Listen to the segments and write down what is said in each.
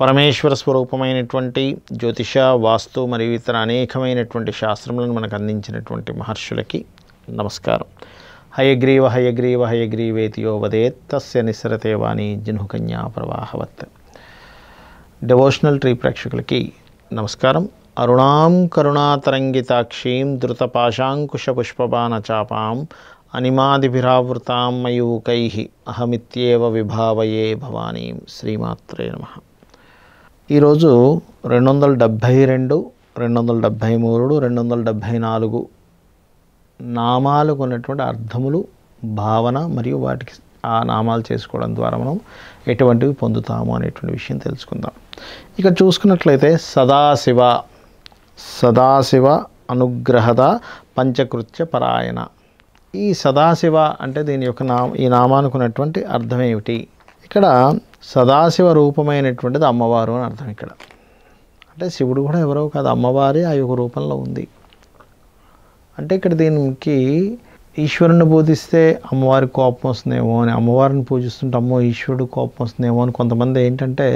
పరమేశ్వర స్వరూపమైనటువంటి జ్యోతిష వాస్తు మరియు ఇతర అనేకమైనటువంటి శాస్త్రములను మనకు అందించినటువంటి మహర్షులకి నమస్కారం హయగ్రీవ హయగ్రీవ హయగ్రీవేతియో వదేత్ తస్య నిస్సరతే వాణి ప్రవాహవత్ డెవోషనల్ ట్రీ ప్రేక్షకులకి నమస్కారం అరుణాం కరుణాతరంగితాక్షీం చాపాం అనిమాదిభిరావృతాం మయూకై అహమిత్యేవ విభావయే భవానీం శ్రీమాత్రే నమః ఈరోజు రెండు వందల డెబ్భై రెండు రెండు వందల డెబ్భై మూడు రెండు వందల డెబ్భై నాలుగు నామాలకు ఉన్నటువంటి అర్థములు భావన మరియు వాటికి ఆ నామాలు చేసుకోవడం ద్వారా మనం ఎటువంటివి పొందుతాము అనేటువంటి విషయం తెలుసుకుందాం ఇక చూసుకున్నట్లయితే సదాశివ సదాశివ అనుగ్రహద పంచకృత్య పరాయణ ఈ సదాశివ అంటే దీని యొక్క నామ ఈ నామానుకున్నటువంటి అర్థం ఏమిటి ఇక్కడ సదాశివ రూపమైనటువంటిది అమ్మవారు అని అర్థం ఇక్కడ అంటే శివుడు కూడా ఎవరో కాదు అమ్మవారే ఆ యొక్క రూపంలో ఉంది అంటే ఇక్కడ దీనికి ఈశ్వరుని పూజిస్తే అమ్మవారి కోపం వస్తుందేమో అని అమ్మవారిని పూజిస్తుంటే అమ్మో ఈశ్వరుడు కోపం వస్తుందేమో అని కొంతమంది ఏంటంటే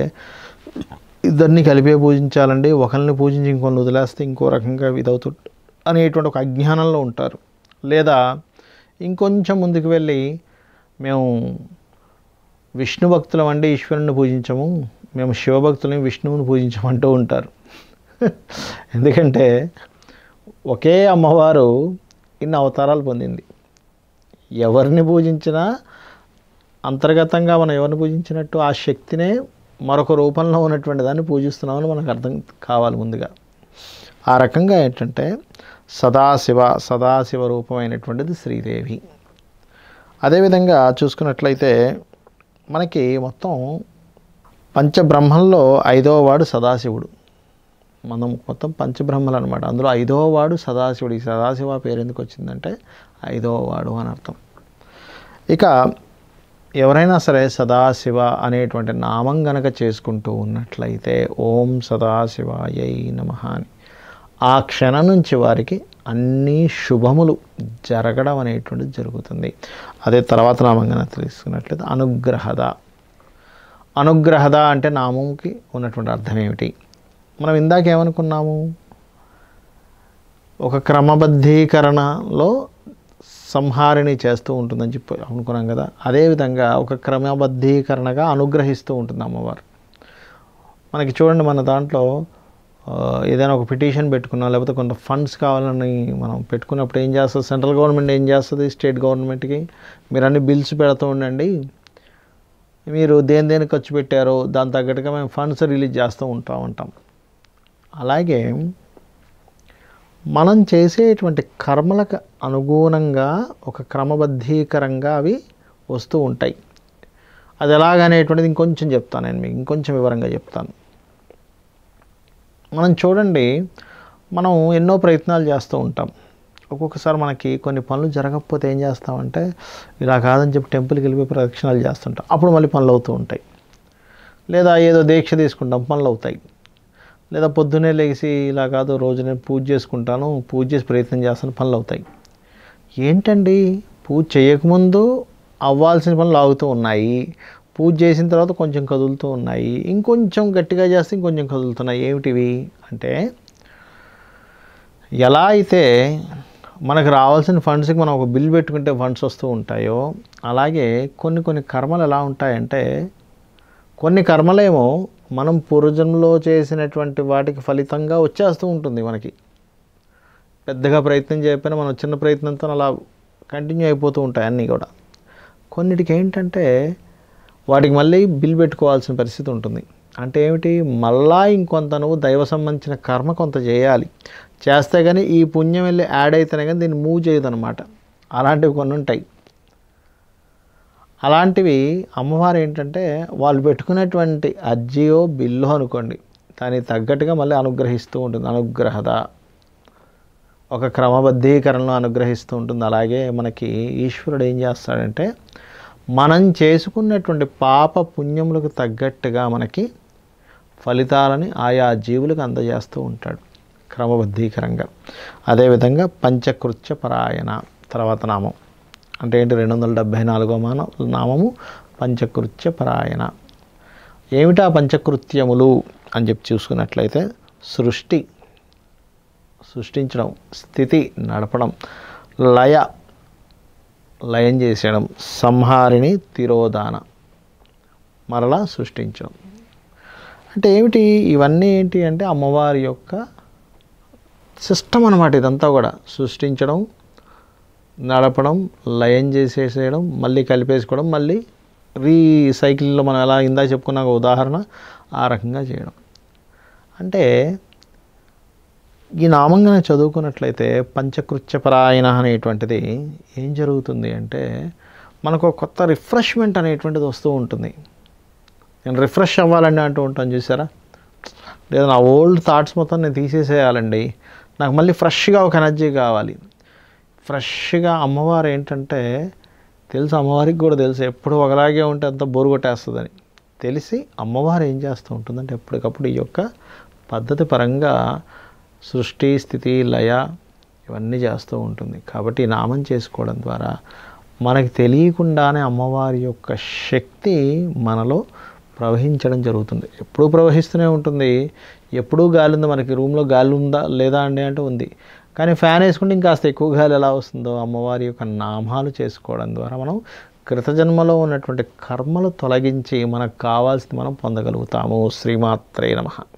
ఇద్దరిని కలిపే పూజించాలండి ఒకరిని పూజించి ఇంకొన్ని వదిలేస్తే ఇంకో రకంగా ఇదవుతు అనేటువంటి ఒక అజ్ఞానంలో ఉంటారు లేదా ఇంకొంచెం ముందుకు వెళ్ళి మేము విష్ణు భక్తులం అంటే ఈశ్వరుని పూజించము మేము శివభక్తులని విష్ణువుని పూజించమంటూ ఉంటారు ఎందుకంటే ఒకే అమ్మవారు ఇన్ని అవతారాలు పొందింది ఎవరిని పూజించినా అంతర్గతంగా మనం ఎవరిని పూజించినట్టు ఆ శక్తినే మరొక రూపంలో ఉన్నటువంటి దాన్ని పూజిస్తున్నామని మనకు అర్థం కావాలి ముందుగా ఆ రకంగా ఏంటంటే సదాశివ సదాశివ రూపమైనటువంటిది శ్రీదేవి అదేవిధంగా చూసుకున్నట్లయితే మనకి మొత్తం పంచబ్రహ్మంలో ఐదవ వాడు సదాశివుడు మనం మొత్తం పంచబ్రహ్మలు అనమాట అందులో ఐదవ వాడు సదాశివుడు ఈ సదాశివ పేరు ఎందుకు వచ్చిందంటే ఐదవ వాడు అని అర్థం ఇక ఎవరైనా సరే సదాశివ అనేటువంటి నామం గనక చేసుకుంటూ ఉన్నట్లయితే ఓం సదాశివ సదాశివాయై నమ అని ఆ క్షణం నుంచి వారికి అన్ని శుభములు జరగడం అనేటువంటిది జరుగుతుంది అదే తర్వాత నామంగా తెలుసుకున్నట్లయితే అనుగ్రహద అనుగ్రహద అంటే నామంకి ఉన్నటువంటి అర్థం ఏమిటి మనం ఇందాక ఏమనుకున్నాము ఒక క్రమబద్ధీకరణలో సంహారిణి చేస్తూ ఉంటుందని చెప్పి అనుకున్నాం కదా అదేవిధంగా ఒక క్రమబద్ధీకరణగా అనుగ్రహిస్తూ ఉంటుంది అమ్మవారు మనకి చూడండి మన దాంట్లో ఏదైనా ఒక పిటిషన్ పెట్టుకున్నా లేకపోతే కొంత ఫండ్స్ కావాలని మనం పెట్టుకున్నప్పుడు ఏం చేస్తుంది సెంట్రల్ గవర్నమెంట్ ఏం చేస్తుంది స్టేట్ గవర్నమెంట్కి మీరు అన్ని బిల్స్ పెడుతూ ఉండండి మీరు దేని దేని ఖర్చు పెట్టారో దాని తగ్గట్టుగా మేము ఫండ్స్ రిలీజ్ చేస్తూ ఉంటా ఉంటాం అలాగే మనం చేసేటువంటి కర్మలకు అనుగుణంగా ఒక క్రమబద్ధీకరంగా అవి వస్తూ ఉంటాయి అది ఎలాగనేటువంటిది ఇంకొంచెం చెప్తాను నేను మీకు ఇంకొంచెం వివరంగా చెప్తాను మనం చూడండి మనం ఎన్నో ప్రయత్నాలు చేస్తూ ఉంటాం ఒక్కొక్కసారి మనకి కొన్ని పనులు జరగకపోతే ఏం చేస్తామంటే ఇలా కాదని చెప్పి టెంపుల్కి వెళ్ళిపోయి ప్రదక్షిణాలు చేస్తుంటాం అప్పుడు మళ్ళీ పనులు అవుతూ ఉంటాయి లేదా ఏదో దీక్ష తీసుకుంటాం పనులు అవుతాయి లేదా పొద్దునే లేచి ఇలా కాదు రోజు నేను పూజ చేసుకుంటాను పూజ చేసి ప్రయత్నం చేస్తాను పనులు అవుతాయి ఏంటండి పూజ చేయకముందు అవ్వాల్సిన పనులు ఆగుతూ ఉన్నాయి పూజ చేసిన తర్వాత కొంచెం కదులుతూ ఉన్నాయి ఇంకొంచెం గట్టిగా చేస్తే ఇంకొంచెం కదులుతున్నాయి ఏమిటివి అంటే ఎలా అయితే మనకు రావాల్సిన ఫండ్స్కి మనం ఒక బిల్ పెట్టుకుంటే ఫండ్స్ వస్తూ ఉంటాయో అలాగే కొన్ని కొన్ని కర్మలు ఎలా ఉంటాయంటే కొన్ని కర్మలేమో మనం పూర్వజంలో చేసినటువంటి వాటికి ఫలితంగా వచ్చేస్తూ ఉంటుంది మనకి పెద్దగా ప్రయత్నం చేయకపోయినా మనం చిన్న ప్రయత్నంతో అలా కంటిన్యూ అయిపోతూ ఉంటాయి అన్నీ కూడా కొన్నిటికి ఏంటంటే వాటికి మళ్ళీ బిల్ పెట్టుకోవాల్సిన పరిస్థితి ఉంటుంది అంటే ఏమిటి మళ్ళా ఇంకొంత నువ్వు దైవ సంబంధించిన కర్మ కొంత చేయాలి చేస్తే కానీ ఈ పుణ్యం వెళ్ళి యాడ్ అయితేనే కానీ దీన్ని మూవ్ చేయదు అనమాట అలాంటివి కొన్ని ఉంటాయి అలాంటివి అమ్మవారు ఏంటంటే వాళ్ళు పెట్టుకునేటువంటి అజ్జియో బిల్లో అనుకోండి దానికి తగ్గట్టుగా మళ్ళీ అనుగ్రహిస్తూ ఉంటుంది అనుగ్రహత ఒక క్రమబద్ధీకరణలో అనుగ్రహిస్తూ ఉంటుంది అలాగే మనకి ఈశ్వరుడు ఏం చేస్తాడంటే మనం చేసుకున్నటువంటి పాప పుణ్యములకు తగ్గట్టుగా మనకి ఫలితాలని ఆయా జీవులకు అందజేస్తూ ఉంటాడు క్రమబద్ధీకరంగా అదేవిధంగా పంచకృత్య పరాయణ తర్వాత నామం అంటే ఏంటి రెండు వందల డెబ్భై నాలుగో మాన నామము పంచకృత్య పరాయణ ఏమిటా పంచకృత్యములు అని చెప్పి చూసుకున్నట్లయితే సృష్టి సృష్టించడం స్థితి నడపడం లయ లయం చేసేయడం సంహారిణి తిరోధాన మరలా సృష్టించడం అంటే ఏమిటి ఇవన్నీ ఏంటి అంటే అమ్మవారి యొక్క సిస్టమ్ అనమాట ఇదంతా కూడా సృష్టించడం నడపడం లయం చేసేసేయడం మళ్ళీ కలిపేసుకోవడం మళ్ళీ రీసైకిల్లో మనం ఎలా ఇందా చెప్పుకున్నాక ఉదాహరణ ఆ రకంగా చేయడం అంటే ఈ నామంగా చదువుకున్నట్లయితే పంచకృత్యపరాయణ అనేటువంటిది ఏం జరుగుతుంది అంటే మనకు కొత్త రిఫ్రెష్మెంట్ అనేటువంటిది వస్తూ ఉంటుంది నేను రిఫ్రెష్ అవ్వాలండి అంటూ ఉంటాను చూసారా లేదా నా ఓల్డ్ థాట్స్ మొత్తం నేను తీసేసేయాలండి నాకు మళ్ళీ ఫ్రెష్గా ఒక ఎనర్జీ కావాలి ఫ్రెష్గా అమ్మవారు ఏంటంటే తెలుసు అమ్మవారికి కూడా తెలుసు ఎప్పుడు ఒకలాగే ఉంటే అంత బోరు కొట్టేస్తుందని తెలిసి అమ్మవారు ఏం చేస్తూ ఉంటుందంటే ఎప్పటికప్పుడు ఈ యొక్క పద్ధతి పరంగా సృష్టి స్థితి లయ ఇవన్నీ చేస్తూ ఉంటుంది కాబట్టి నామం చేసుకోవడం ద్వారా మనకి తెలియకుండానే అమ్మవారి యొక్క శక్తి మనలో ప్రవహించడం జరుగుతుంది ఎప్పుడూ ప్రవహిస్తూనే ఉంటుంది ఎప్పుడూ గాలి ఉందో మనకి రూమ్లో గాలి ఉందా లేదా అండి అంటే ఉంది కానీ ఫ్యాన్ వేసుకుంటే ఇంకాస్త ఎక్కువ గాలి ఎలా వస్తుందో అమ్మవారి యొక్క నామాలు చేసుకోవడం ద్వారా మనం కృతజన్మలో ఉన్నటువంటి కర్మలు తొలగించి మనకు కావాల్సింది మనం పొందగలుగుతాము శ్రీమాత్రే నమ